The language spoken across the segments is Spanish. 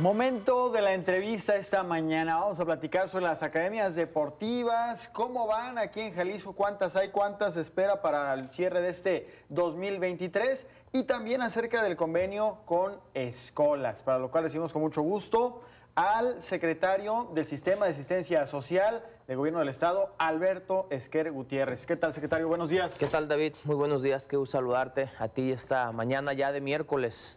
Momento de la entrevista esta mañana. Vamos a platicar sobre las academias deportivas, cómo van aquí en Jalisco, cuántas hay, cuántas espera para el cierre de este 2023 y también acerca del convenio con Escolas, para lo cual recibimos con mucho gusto al secretario del Sistema de Asistencia Social del Gobierno del Estado, Alberto Esquer Gutiérrez. ¿Qué tal, secretario? Buenos días. ¿Qué tal, David? Muy buenos días. Qué gusto saludarte a ti esta mañana ya de miércoles.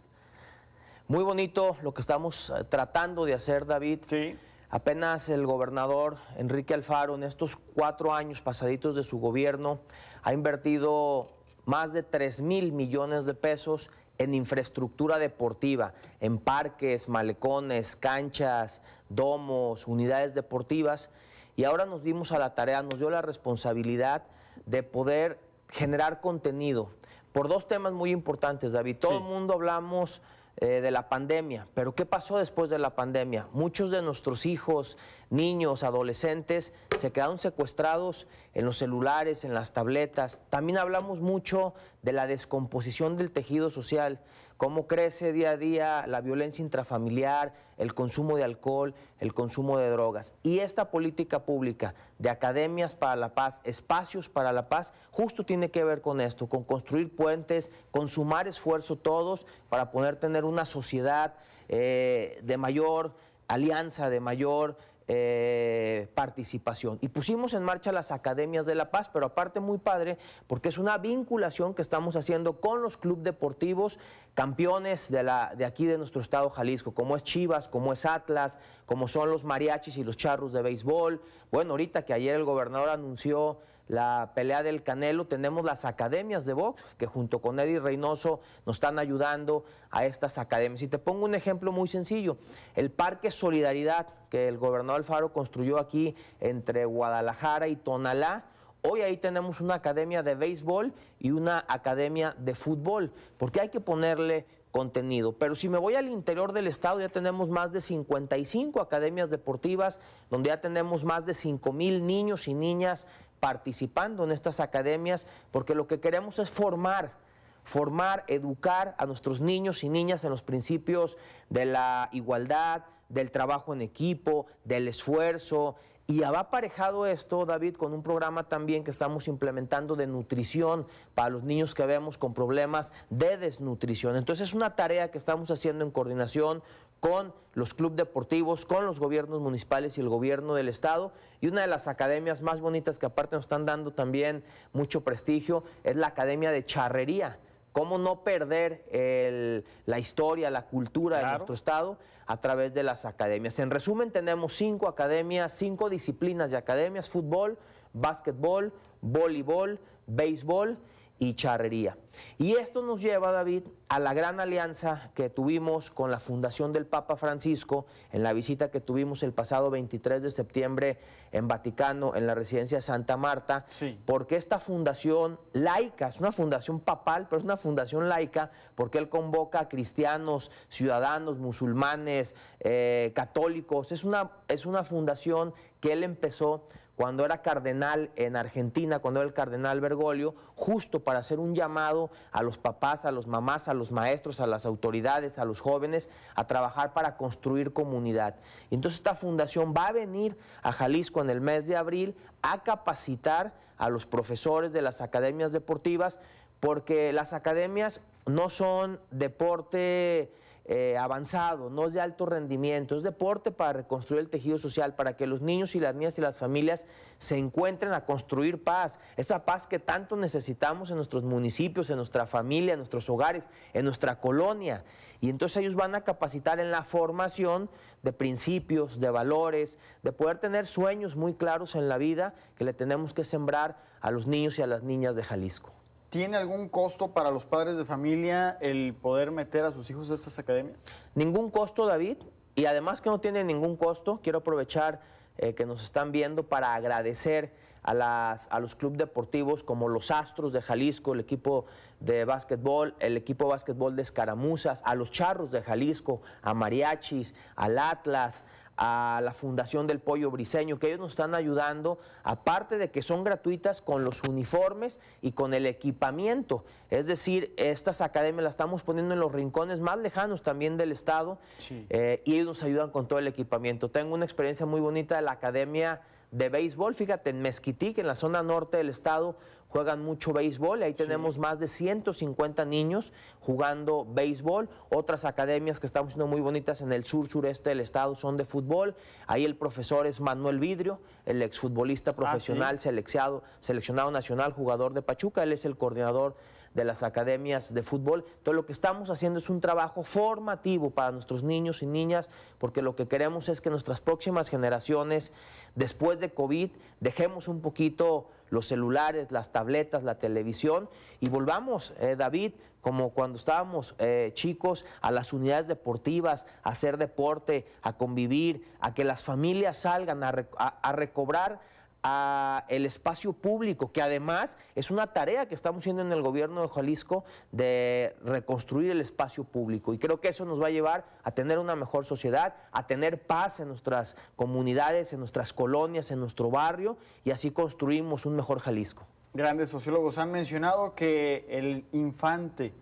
Muy bonito lo que estamos eh, tratando de hacer, David. Sí. Apenas el gobernador Enrique Alfaro, en estos cuatro años pasaditos de su gobierno, ha invertido más de 3 mil millones de pesos en infraestructura deportiva, en parques, malecones, canchas, domos, unidades deportivas. Y ahora nos dimos a la tarea, nos dio la responsabilidad de poder generar contenido por dos temas muy importantes, David. Todo el mundo hablamos eh, de la pandemia. Pero ¿qué pasó después de la pandemia? Muchos de nuestros hijos, niños, adolescentes, se quedaron secuestrados en los celulares, en las tabletas. También hablamos mucho de la descomposición del tejido social, cómo crece día a día la violencia intrafamiliar, el consumo de alcohol, el consumo de drogas. Y esta política pública de academias para la paz, espacios para la paz, justo tiene que ver con esto, con construir puentes, con sumar esfuerzo todos para poder tener una sociedad eh, de mayor alianza, de mayor eh, participación. Y pusimos en marcha las Academias de la Paz, pero aparte muy padre, porque es una vinculación que estamos haciendo con los clubes deportivos campeones de, la, de aquí de nuestro estado Jalisco, como es Chivas, como es Atlas, como son los mariachis y los charros de béisbol. Bueno, ahorita que ayer el gobernador anunció la pelea del Canelo, tenemos las academias de box que junto con Eddie Reynoso nos están ayudando a estas academias. Y te pongo un ejemplo muy sencillo, el Parque Solidaridad que el gobernador Alfaro construyó aquí entre Guadalajara y Tonalá. Hoy ahí tenemos una academia de béisbol y una academia de fútbol, porque hay que ponerle contenido. Pero si me voy al interior del estado, ya tenemos más de 55 academias deportivas, donde ya tenemos más de 5 mil niños y niñas participando en estas academias, porque lo que queremos es formar formar, educar a nuestros niños y niñas en los principios de la igualdad, del trabajo en equipo, del esfuerzo. Y va aparejado esto, David, con un programa también que estamos implementando de nutrición para los niños que vemos con problemas de desnutrición. Entonces es una tarea que estamos haciendo en coordinación con los clubes deportivos, con los gobiernos municipales y el gobierno del estado. Y una de las academias más bonitas que aparte nos están dando también mucho prestigio es la Academia de Charrería. ¿Cómo no perder la historia, la cultura de nuestro estado a través de las academias? En resumen, tenemos cinco academias, cinco disciplinas de academias, fútbol, básquetbol, voleibol, béisbol y charrería. Y esto nos lleva, David, a la gran alianza que tuvimos con la Fundación del Papa Francisco en la visita que tuvimos el pasado 23 de septiembre en Vaticano, en la residencia Santa Marta, porque esta fundación laica, es una fundación papal, pero es una fundación laica, porque él convoca a cristianos, ciudadanos, musulmanes, eh, católicos, es una, es una fundación que él empezó cuando era cardenal en Argentina, cuando era el cardenal Bergoglio, justo para hacer un llamado a los papás, a los mamás, a los maestros, a las autoridades, a los jóvenes, a trabajar para construir comunidad. entonces esta fundación va a venir a Jalisco en el mes de abril a capacitar a los profesores de las academias deportivas, porque las academias no son deporte eh, avanzado, no es de alto rendimiento, es deporte para reconstruir el tejido social, para que los niños y las niñas y las familias se encuentren a construir paz, esa paz que tanto necesitamos en nuestros municipios, en nuestra familia, en nuestros hogares, en nuestra colonia. Y entonces ellos van a capacitar en la formación de principios, de valores, de poder tener sueños muy claros en la vida que le tenemos que sembrar a los niños y a las niñas de Jalisco. ¿Tiene algún costo para los padres de familia el poder meter a sus hijos a estas academias? Ningún costo, David. Y además que no tiene ningún costo, quiero aprovechar eh, que nos están viendo para agradecer a, las, a los clubes deportivos como los Astros de Jalisco, el equipo de básquetbol, el equipo de básquetbol de Escaramuzas, a los Charros de Jalisco, a Mariachis, al Atlas, a la Fundación del Pollo Briseño, que ellos nos están ayudando, aparte de que son gratuitas con los uniformes y con el equipamiento. Es decir, estas academias las estamos poniendo en los rincones más lejanos también del Estado eh, y ellos nos ayudan con todo el equipamiento. Tengo una experiencia muy bonita de la Academia de Béisbol, fíjate, en Mezquitic, en la zona norte del Estado, juegan mucho béisbol, ahí tenemos más de 150 niños jugando béisbol, otras academias que estamos siendo muy bonitas en el sur sureste del estado son de fútbol, ahí el profesor es Manuel Vidrio, el exfutbolista ah, profesional seleccionado, seleccionado nacional, jugador de Pachuca, él es el coordinador de las academias de fútbol. Todo lo que estamos haciendo es un trabajo formativo para nuestros niños y niñas, porque lo que queremos es que nuestras próximas generaciones, después de COVID, dejemos un poquito los celulares, las tabletas, la televisión y volvamos, eh, David, como cuando estábamos eh, chicos, a las unidades deportivas, a hacer deporte, a convivir, a que las familias salgan a, a recobrar a el espacio público, que además es una tarea que estamos haciendo en el gobierno de Jalisco de reconstruir el espacio público. Y creo que eso nos va a llevar a tener una mejor sociedad, a tener paz en nuestras comunidades, en nuestras colonias, en nuestro barrio, y así construimos un mejor Jalisco. Grandes sociólogos han mencionado que el infante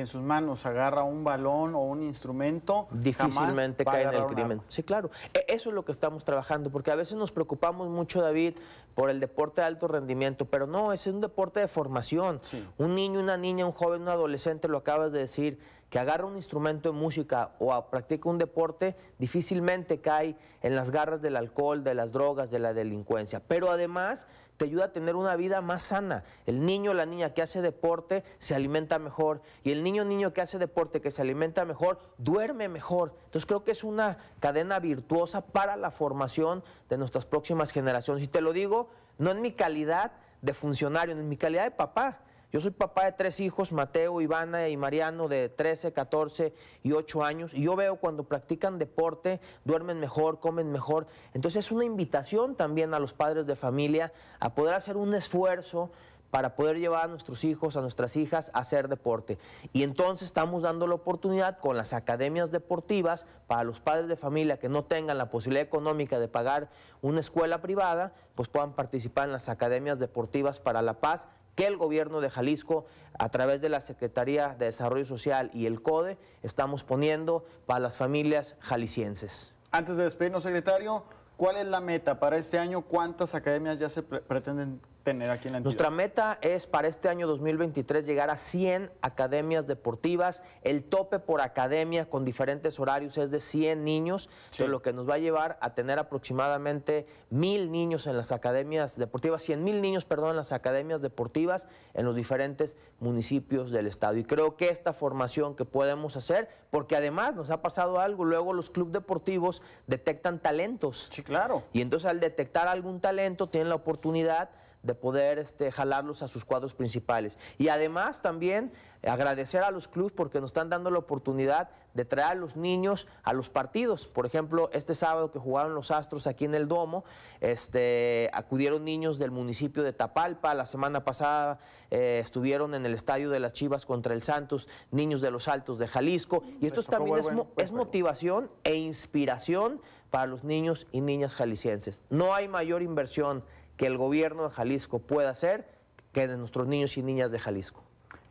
en sus manos agarra un balón o un instrumento difícilmente cae en el crimen. Sí, claro. E, eso es lo que estamos trabajando, porque a veces nos preocupamos mucho, David, por el deporte de alto rendimiento, pero no, es un deporte de formación. Un niño, una niña, un joven, un adolescente, lo acabas de decir que agarra un instrumento de música o practica un deporte, difícilmente cae en las garras del alcohol, de las drogas, de la delincuencia. Pero además te ayuda a tener una vida más sana. El niño o la niña que hace deporte se alimenta mejor y el niño o niño que hace deporte que se alimenta mejor duerme mejor. Entonces creo que es una cadena virtuosa para la formación de nuestras próximas generaciones. Y te lo digo, no en mi calidad de funcionario, en mi calidad de papá yo soy papá de tres hijos, Mateo, Ivana y Mariano, de 13, 14 y 8 años, y yo veo cuando practican deporte, duermen mejor, comen mejor. Entonces es una invitación también a los padres de familia a poder hacer un esfuerzo para poder llevar a nuestros hijos, a nuestras hijas a hacer deporte. Y entonces estamos dando la oportunidad con las academias deportivas para los padres de familia que no tengan la posibilidad económica de pagar una escuela privada, pues puedan participar en las academias deportivas para la paz que el gobierno de Jalisco, a través de la Secretaría de Desarrollo Social y el CODE, estamos poniendo para las familias jaliscienses. Antes de despedirnos, secretario, ¿cuál es la meta para este año? ¿Cuántas academias ya se pretenden nuestra meta es para este año 2023 llegar a 100 academias deportivas. El tope por academia con diferentes horarios es de 100 niños, lo que nos va a llevar a tener aproximadamente mil niños en las academias deportivas, 100 mil niños, perdón, en las academias deportivas en los diferentes municipios del estado. Y creo que esta formación que podemos hacer, porque además nos ha pasado algo, luego los clubes deportivos detectan talentos. Sí, claro. Y entonces al detectar algún talento tienen la oportunidad de poder este, jalarlos a sus cuadros principales. Y además también agradecer a los clubes porque nos están dando la oportunidad de traer a los niños a los partidos. Por ejemplo, este sábado que jugaron los Astros aquí en el Domo, este, acudieron niños del municipio de Tapalpa, la semana pasada eh, estuvieron en el Estadio de las Chivas contra el Santos, niños de los Altos de Jalisco. Y esto también es, es motivación e inspiración para los niños y niñas jaliscienses. No hay mayor inversión que el gobierno de Jalisco pueda hacer que de nuestros niños y niñas de Jalisco.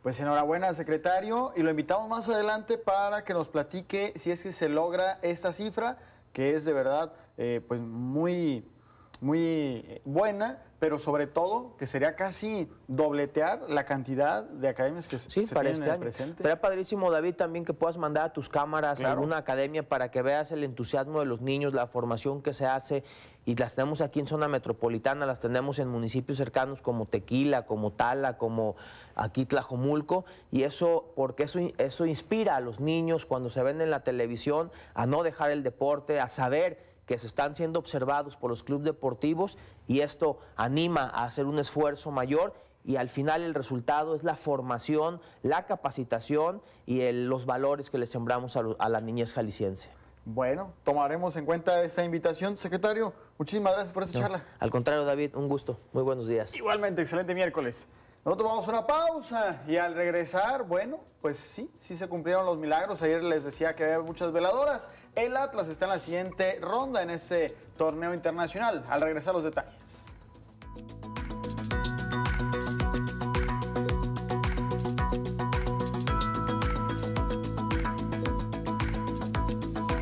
Pues enhorabuena, secretario, y lo invitamos más adelante para que nos platique si es que se logra esta cifra, que es de verdad eh, pues muy muy eh, buena, pero sobre todo que sería casi dobletear la cantidad de academias que se para este año. Sería padrísimo, David, también que puedas mandar a tus cámaras a una academia para que veas el entusiasmo de los niños, la formación que se hace. Y las tenemos aquí en zona metropolitana, las tenemos en municipios cercanos como Tequila, como Tala, como aquí Tlajomulco. Y eso, porque eso, eso inspira a los niños cuando se ven en la televisión a no dejar el deporte, a saber que se están siendo observados por los clubes deportivos y esto anima a hacer un esfuerzo mayor y al final el resultado es la formación, la capacitación y los valores que le sembramos a, la niñez jalisciense. Bueno, tomaremos en cuenta esa invitación. Secretario, muchísimas gracias por esta charla. Al contrario, David, un gusto. Muy buenos días. Igualmente, excelente miércoles. Nosotros vamos a una pausa y al regresar, bueno, pues sí, sí se cumplieron los milagros. Ayer les decía que había muchas veladoras. El Atlas está en la siguiente ronda en este torneo internacional. Al regresar los detalles.